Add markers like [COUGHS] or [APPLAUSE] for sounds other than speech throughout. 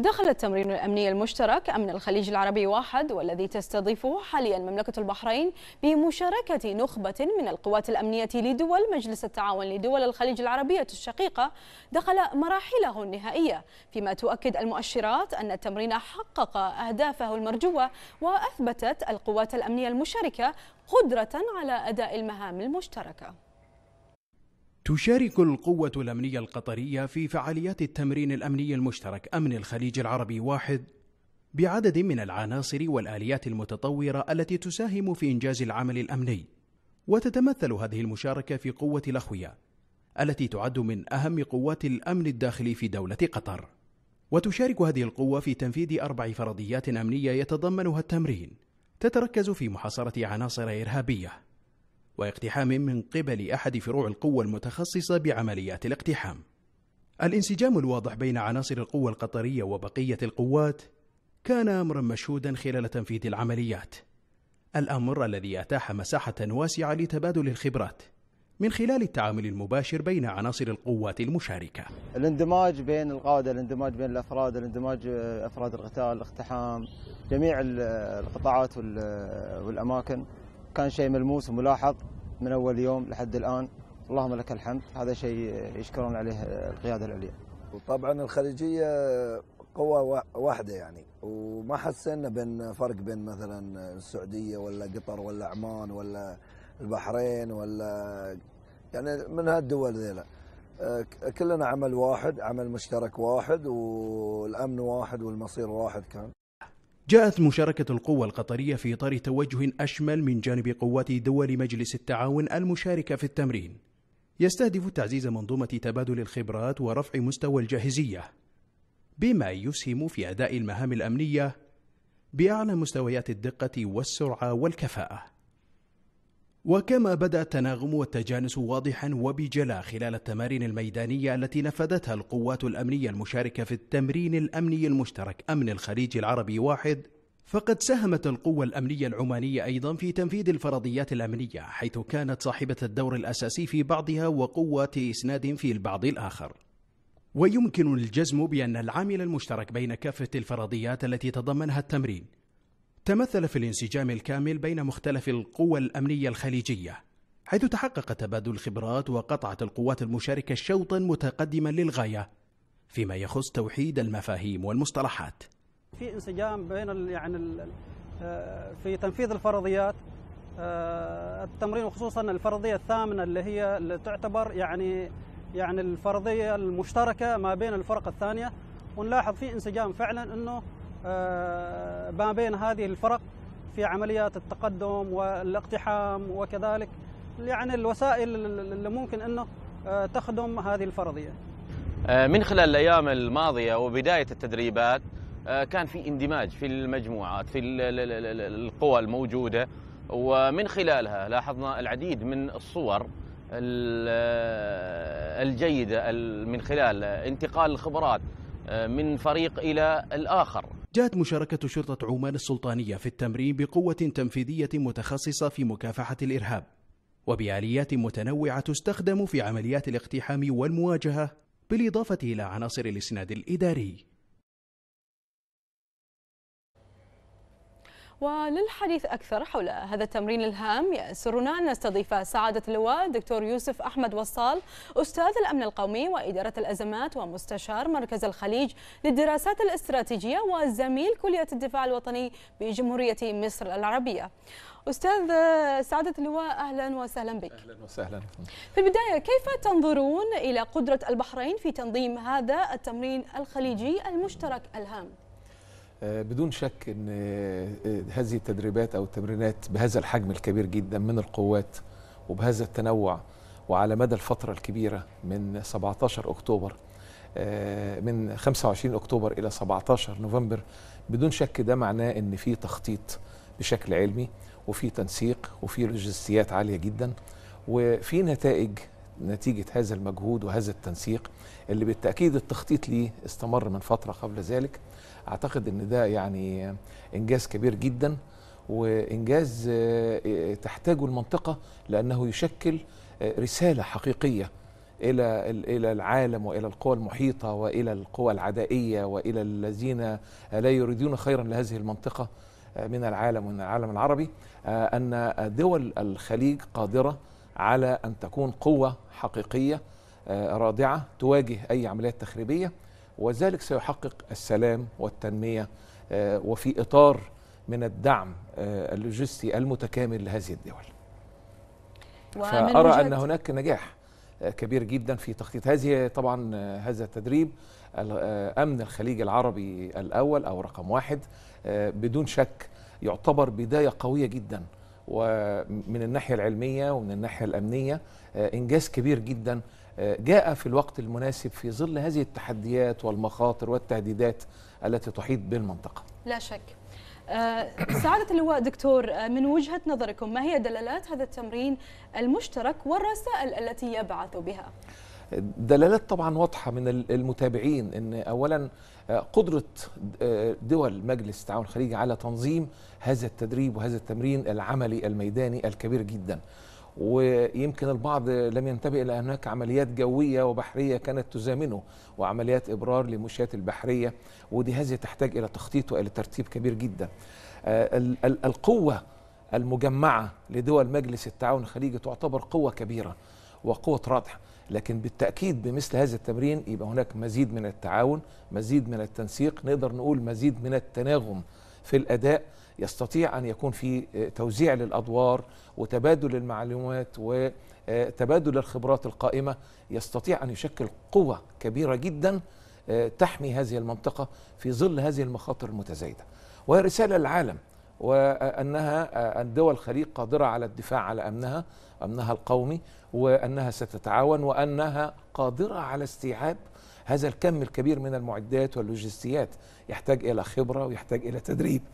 دخل التمرين الأمني المشترك أمن الخليج العربي واحد والذي تستضيفه حاليا مملكة البحرين بمشاركة نخبة من القوات الأمنية لدول مجلس التعاون لدول الخليج العربية الشقيقة دخل مراحله النهائية فيما تؤكد المؤشرات أن التمرين حقق أهدافه المرجوة وأثبتت القوات الأمنية المشاركة قدرة على أداء المهام المشتركة تشارك القوة الأمنية القطرية في فعاليات التمرين الأمني المشترك أمن الخليج العربي واحد بعدد من العناصر والآليات المتطورة التي تساهم في إنجاز العمل الأمني وتتمثل هذه المشاركة في قوة الأخوية التي تعد من أهم قوات الأمن الداخلي في دولة قطر وتشارك هذه القوة في تنفيذ أربع فرضيات أمنية يتضمنها التمرين تتركز في محاصرة عناصر إرهابية واقتحام من قبل أحد فروع القوة المتخصصة بعمليات الاقتحام. الانسجام الواضح بين عناصر القوة القطرية وبقية القوات كان أمرا مشهودا خلال تنفيذ العمليات. الأمر الذي أتاح مساحة واسعة لتبادل الخبرات من خلال التعامل المباشر بين عناصر القوات المشاركة الاندماج بين القادة الاندماج بين الأفراد الاندماج أفراد القتال الاقتحام جميع القطاعات والأماكن كان شيء ملموس وملاحظ من اول يوم لحد الان اللهم لك الحمد هذا شيء يشكرون عليه القياده العليا. وطبعا الخليجيه قوه واحده يعني وما حسينا بين فرق بين مثلا السعوديه ولا قطر ولا عمان ولا البحرين ولا يعني من هالدول ذيلا آه، كلنا عمل واحد عمل مشترك واحد والامن واحد والمصير واحد كان جاءت مشاركة القوى القطرية في إطار توجه أشمل من جانب قوات دول مجلس التعاون المشاركة في التمرين يستهدف تعزيز منظومة تبادل الخبرات ورفع مستوى الجاهزية بما يسهم في أداء المهام الأمنية بأعلى مستويات الدقة والسرعة والكفاءة وكما بدا التناغم والتجانس واضحا وبجلاء خلال التمارين الميدانيه التي نفذتها القوات الامنيه المشاركه في التمرين الامني المشترك امن الخليج العربي واحد فقد ساهمت القوة الأمنية العمانية أيضا في تنفيذ الفرضيات الأمنية حيث كانت صاحبة الدور الأساسي في بعضها وقوة إسناد في البعض الآخر ويمكن الجزم بأن العامل المشترك بين كافة الفرضيات التي تضمنها التمرين تمثل في الانسجام الكامل بين مختلف القوى الأمنية الخليجية حيث تحقق تبادل الخبرات وقطعت القوات المشاركة شوطا متقدما للغاية فيما يخص توحيد المفاهيم والمصطلحات في انسجام بين يعني آه، في تنفيذ الفرضيات آه، التمرين وخصوصا الفرضيه الثامنه اللي هي اللي تعتبر يعني يعني الفرضيه المشتركه ما بين الفرق الثانيه ونلاحظ في انسجام فعلا انه آه، ما بين هذه الفرق في عمليات التقدم والاقتحام وكذلك يعني الوسائل اللي ممكن انه آه، تخدم هذه الفرضيه. آه، من خلال الايام الماضيه وبدايه التدريبات كان في اندماج في المجموعات في القوى الموجوده ومن خلالها لاحظنا العديد من الصور الجيده من خلال انتقال الخبرات من فريق الى الاخر جاءت مشاركة شرطة عمان السلطانية في التمرين بقوة تنفيذية متخصصة في مكافحة الإرهاب وبآليات متنوعة تستخدم في عمليات الاقتحام والمواجهة بالإضافة إلى عناصر الإسناد الإداري وللحديث أكثر حول هذا التمرين الهام يسرنا أن نستضيف سعادة اللواء دكتور يوسف أحمد وصال أستاذ الأمن القومي وإدارة الأزمات ومستشار مركز الخليج للدراسات الاستراتيجية وزميل كلية الدفاع الوطني بجمهورية مصر العربية أستاذ سعادة اللواء أهلا وسهلا بك أهلا وسهلا في البداية كيف تنظرون إلى قدرة البحرين في تنظيم هذا التمرين الخليجي المشترك الهام؟ آه، بدون شك ان آه، آه، هذه التدريبات او التمرينات بهذا الحجم الكبير جدا من القوات وبهذا التنوع وعلى مدى الفتره الكبيره من 17 اكتوبر من 25 اكتوبر الى 17 نوفمبر بدون شك ده معناه ان في تخطيط بشكل علمي وفي تنسيق وفي لوجستيات عاليه جدا وفي نتائج نتيجة هذا المجهود وهذا التنسيق اللي بالتأكيد التخطيط ليه استمر من فترة قبل ذلك اعتقد ان ده يعني انجاز كبير جدا وانجاز آه، تحتاجه المنطقه لانه يشكل آه، رساله حقيقيه الى الى العالم والى القوى المحيطه والى القوى العدائيه والى الذين آه، لا يريدون خيرا لهذه المنطقه من العالم ومن العالم العربي ان دول الخليج قادره على ان تكون قوه حقيقيه رادعه تواجه اي عمليات تخريبيه وذلك سيحقق السلام والتنميه آه، وفي اطار من الدعم آه، اللوجستي المتكامل لهذه الدول فارى ان هناك نجاح آه، كبير جدا في تخطيط هذه طبعا هذا التدريب امن الخليج العربي الاول او رقم واحد بدون شك يعتبر بدايه قويه جدا ومن الناحيه العلميه ومن الناحيه الامنيه انجاز كبير جدا جاء في الوقت المناسب في ظل هذه التحديات والمخاطر والتهديدات التي تحيط بالمنطقة لا شك آه، سعادة اللواء دكتور آه، من وجهة نظركم ما هي دلالات هذا التمرين المشترك والرسائل التي يبعث بها؟ دلالات طبعا واضحة من المتابعين أن أولا آه، قدرة دول مجلس التعاون الخليجي على تنظيم هذا التدريب وهذا التمرين العملي الميداني الكبير جدا ويمكن البعض لم ينتبه إلى هناك عمليات جوية وبحرية كانت تزامنه وعمليات إبرار لمشاة البحرية ودي هذه تحتاج إلى تخطيط وإلى ترتيب كبير جدا آه، القوة المجمعة لدول مجلس التعاون الخليجي تعتبر قوة كبيرة وقوة رادحة لكن بالتأكيد بمثل هذا التمرين يبقى هناك مزيد من التعاون مزيد من التنسيق نقدر نقول مزيد من التناغم في الأداء يستطيع أن يكون في آه، توزيع للأدوار وتبادل المعلومات وتبادل آه، الخبرات القائمة يستطيع أن يشكل قوة كبيرة جدا آه، تحمي هذه المنطقة في ظل هذه المخاطر المتزايدة وهي رسالة للعالم وأنها الدول الخليج قادرة على الدفاع على أمنها أمنها القومي وأنها ستتعاون وأنها قادرة على استيعاب هذا الكم الكبير من المعدات واللوجستيات يحتاج إلى خبرة ويحتاج إلى تدريب [COUGHS]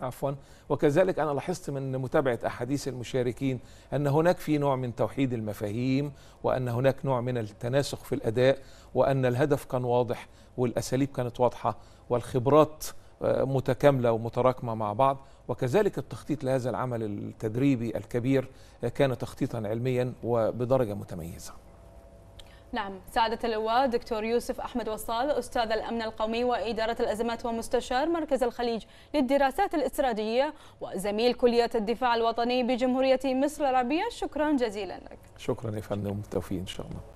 عفوا وكذلك أنا لاحظت من متابعة أحاديث المشاركين أن هناك في نوع من توحيد المفاهيم وأن هناك نوع من التناسق في الأداء وأن الهدف كان واضح والأساليب كانت واضحة والخبرات آه، متكاملة ومتراكمة مع بعض وكذلك التخطيط لهذا العمل التدريبي الكبير آه، كان تخطيطا علميا وبدرجة متميزة نعم سعادة اللواء دكتور يوسف أحمد وصال أستاذ الأمن القومي وإدارة الأزمات ومستشار مركز الخليج للدراسات الاستراتيجية وزميل كلية الدفاع الوطني بجمهورية مصر العربية شكرا جزيلا لك شكرا يا فندم التوفيق إن شاء الله